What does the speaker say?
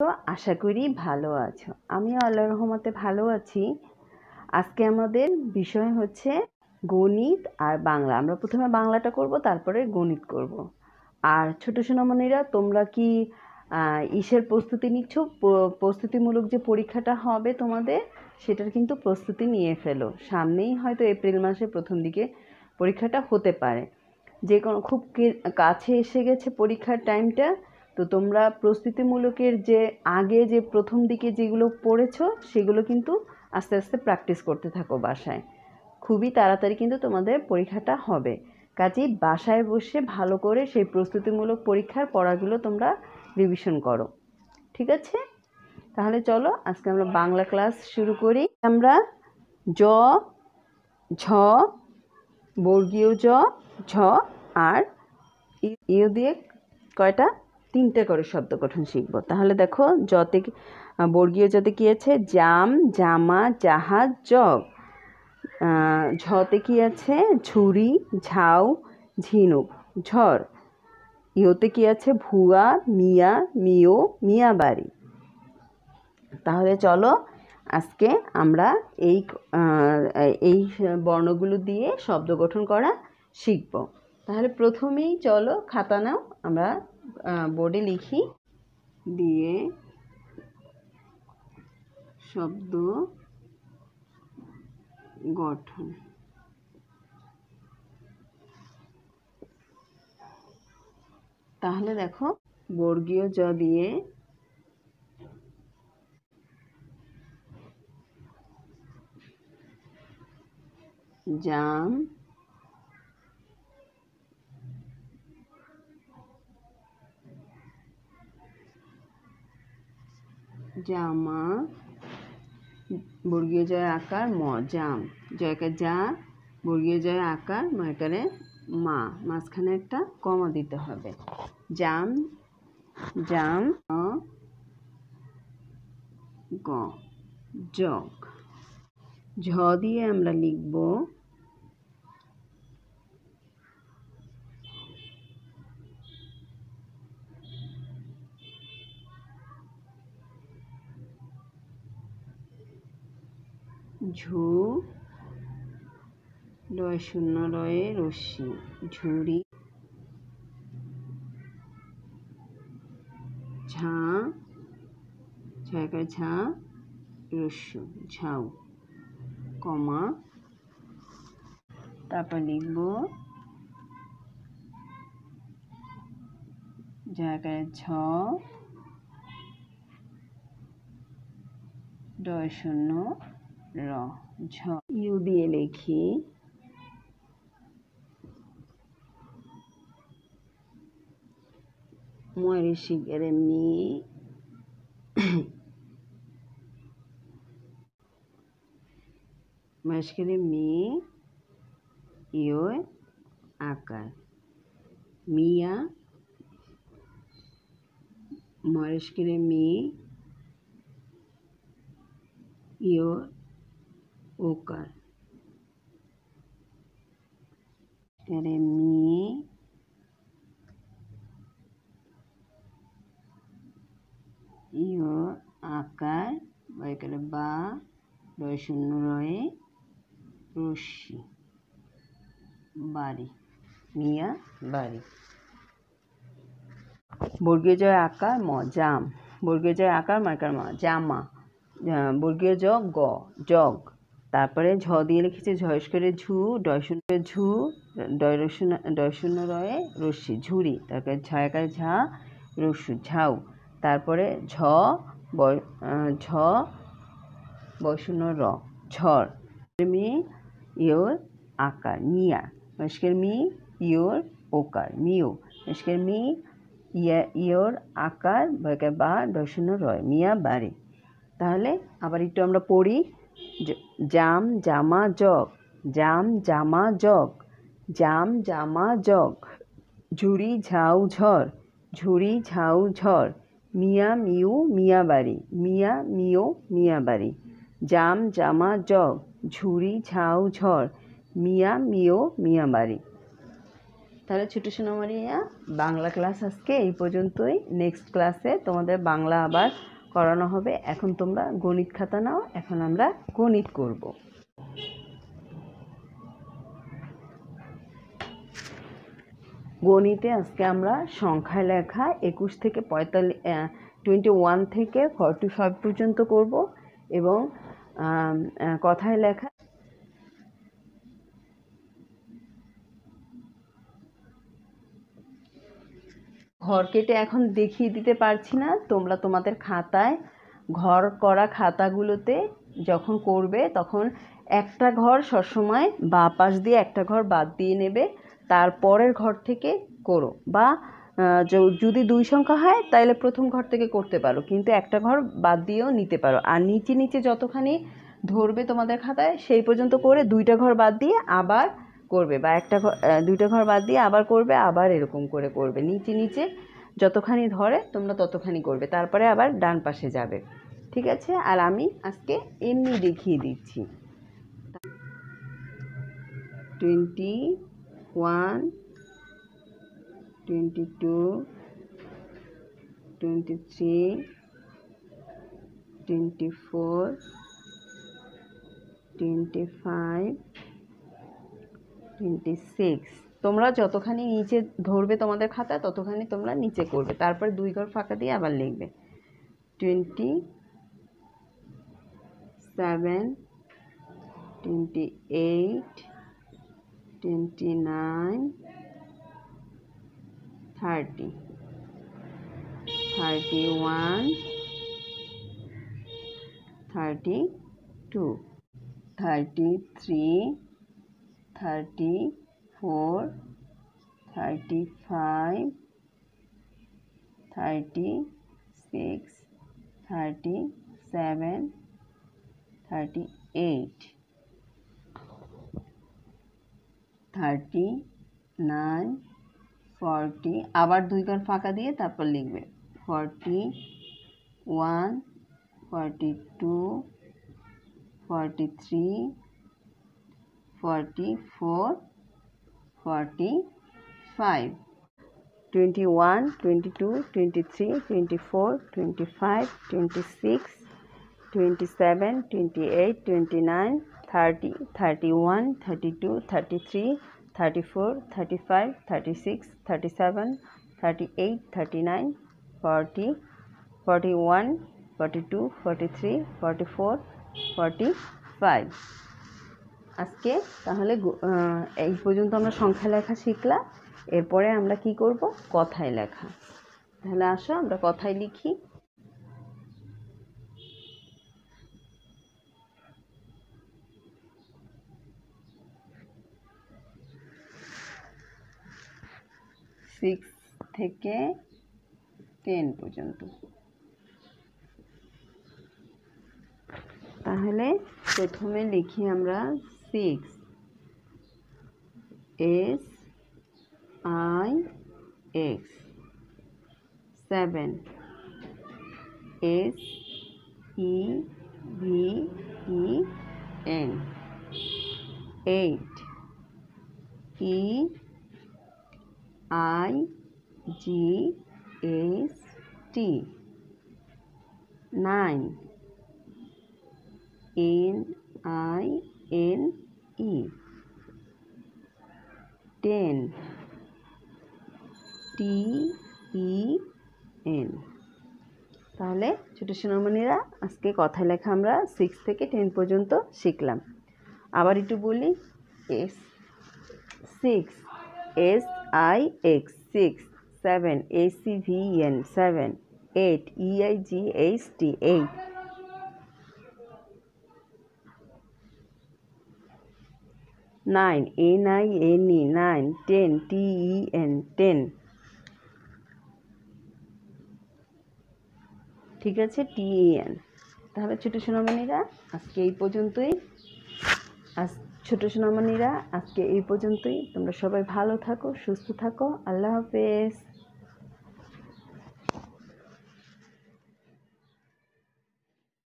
তো আশা করি ভালো আছো আমি আল্লাহ রহমতে ভালো আছি আজকে আমাদের বিষয় হচ্ছে গণিত আর বাংলা আমরা প্রথমে বাংলাটা করব তারপরে গণিত করব। আর ছোটো সোনামণিরা তোমরা কি ইসের প্রস্তুতি নিচ্ছ প্রস্তুতিমূলক যে পরীক্ষাটা হবে তোমাদের সেটার কিন্তু প্রস্তুতি নিয়ে ফেলো সামনেই হয়তো এপ্রিল মাসের প্রথম দিকে পরীক্ষাটা হতে পারে যে কোনো খুব কাছে এসে গেছে পরীক্ষার টাইমটা তো তোমরা প্রস্তুতিমূলকের যে আগে যে প্রথম দিকে যেগুলো পড়েছ সেগুলো কিন্তু আস্তে আস্তে প্র্যাকটিস করতে থাকো বাসায় খুবই তাড়াতাড়ি কিন্তু তোমাদের পরীক্ষাটা হবে কাজেই বাসায় বসে ভালো করে সেই প্রস্তুতিমূলক পরীক্ষার পড়াগুলো তোমরা রিভিশন করো ঠিক আছে তাহলে চলো আজকে আমরা বাংলা ক্লাস শুরু করি আমরা জ ঝ বর্গীয় জ ঝ আর ইউ দিয়ে কয়টা তিনটে করে শব্দ গঠন শিখব তাহলে দেখো যতে বর্গীয় যতে কী আছে জাম জামা জাহাজ জগ ঝতে কী আছে ঝুড়ি ঝাউ ঝিনুক ঝড় ইয়োতে কী আছে ভুয়া মিয়া মিও মিয়া বাড়ি তাহলে চলো আজকে আমরা এই এই বর্ণগুলো দিয়ে শব্দ গঠন করা শিখব তাহলে প্রথমেই চলো খাতা নাও আমরা বোর্ডে লিখি দিয়ে শব্দ গঠন তাহলে দেখো বর্গীয় জ দিয়ে জাম জামা বর্গীয় জয় আকার ম জাম জয়কার যা বর্গীয় জয় আকার ময়কারে মা মাঝখানে একটা কমা দিতে হবে জাম জাম গ জগ ঝ দিয়ে আমরা লিখবো ঝু লয় শূন্য লয়ে রশ্মি ঝুড়ি ঝাঁ ছয়কার ঝাঁ রস্য ঝাউ কমা তারপর লিখব জায়গায় ছ ডয় শূন্য র ঝ ইউ দিয়ে লিখি ময়ূষিকের মি মহেশকের মি ইউ আকার মিয়া মহেশকের মি ইউ ওকার এর মি ইও আকার বা বা রয় শূন্য রয়ে রশ্মি বাড়ি মিয়া বাড়ি বর্গীয় জয় আকার ম জাম বর্গীয় জয় আকার মাইকার ম জামা বর্গীয় জ গ জগ তারপরে ঝ দিয়ে লিখেছে ঝয়স্করে ঝু ডয়শূন্য ঝু ডয়সুন ডয়শূন্য রয়ে রশ্মি ঝুড়ি তারপরে ঝায়াকার ঝা রস্যু ঝাউ তারপরে ঝ ঝ বৈশূন্য র ঝড় মি ইয়োর আকার মিয়া মেশকের মি ইয়োর ওকার মিও মেশকের মি ইয়া ইয়োর আকার বা ডয়সুন রয় মিয়া বাড়ি তাহলে আবার একটু আমরা পড়ি জাম জামা জগ জাম জামা জগ জাম জামা জগ ঝুড়ি ঝাউ ঝড় ঝুড়ি ঝাউ ঝড় মিয়া মিউ মিয়াবাড়ি মিয়া মিও মিয়াবাড়ি জাম জামা জগ ঝুড়ি ঝাউ ঝড় মিয়া মিও মিয়াবাড়ি তাহলে ছোটো সোনামারিয়া হ্যাঁ, বাংলা ক্লাস আজকে এই পর্যন্তই নেক্সট ক্লাসে তোমাদের বাংলা আবার করানো হবে এখন তোমরা গণিত খাতা নাও এখন আমরা গণিত করব গণিতে আজকে আমরা সংখ্যা লেখা একুশ থেকে পঁয়তাল্লিশ টোয়েন্টি ওয়ান থেকে ফর্টি ফাইভ পর্যন্ত করব এবং কথায় লেখা ঘর কেটে এখন দেখিয়ে দিতে পারছি না তোমরা তোমাদের খাতায় ঘর করা খাতাগুলোতে যখন করবে তখন একটা ঘর সবসময় বা পাশ দিয়ে একটা ঘর বাদ দিয়ে নেবে তারপরের ঘর থেকে করো বা যদি দুই সংখ্যা হয় তাহলে প্রথম ঘর থেকে করতে পারো কিন্তু একটা ঘর বাদ দিয়েও নিতে পারো আর নিচে নিচে যতখানি ধরবে তোমাদের খাতায় সেই পর্যন্ত করে দুইটা ঘর বাদ দিয়ে আবার করবে বা একটা ঘর দুইটা ঘর বাদ দিয়ে আবার করবে আবার এরকম করে করবে নিচে নিচে যতখানি ধরে তোমরা ততখানি করবে তারপরে আবার ডান পাশে যাবে ঠিক আছে আর আমি আজকে এমনি দেখিয়ে দিচ্ছি twenty one twenty two twenty three twenty four twenty five twenty six তোমরা যতখানি নিচে ধরবে তোমাদের খাতা ততখানি তোমরা নিচে করবে তারপর দুই ঘর ফাঁকা দিয়ে আবার লিখবে twenty seven twenty eight twenty nine thirty thirty one thirty two thirty three thirty four thirty five thirty six thirty seven thirty eight thirty nine forty আবার দুই फाँका दिए দিয়ে তারপর লিখবে forty one forty two forty three 44, 45, 21, 22, 23, 24, 25, 26, 27, 28, 29, 30, 31, 32, 33, 34, 35, 36, 37, 38, 39, 40, 41, 42, 43, 44, 45. আজকে তাহলে এই পর্যন্ত আমরা সংখ্যা লেখা শিখলাম এরপরে আমরা কি করব কথায় লেখা তাহলে আসো আমরা কথায় লিখি সিক্স থেকে টেন পর্যন্ত তাহলে প্রথমে লিখি আমরা six S I X seven S E V E N eight E I G S T nine N I N E ten T E N তাহলে ছোটো সোনামণিরা আজকে কথা লেখা আমরা সিক্স থেকে টেন পর্যন্ত শিখলাম আবার একটু বলি S six S I X six seven A C V N seven eight E I G H T eight nine N I N E nine ten T E N ten ঠিক আছে টি E N তাহলে ছোটো সোনামণিরা আজকে এই পর্যন্তই আজ ছোটো সোনামণিরা আজকে এই পর্যন্তই তোমরা সবাই ভালো থাকো সুস্থ থাকো আল্লাহ হাফেজ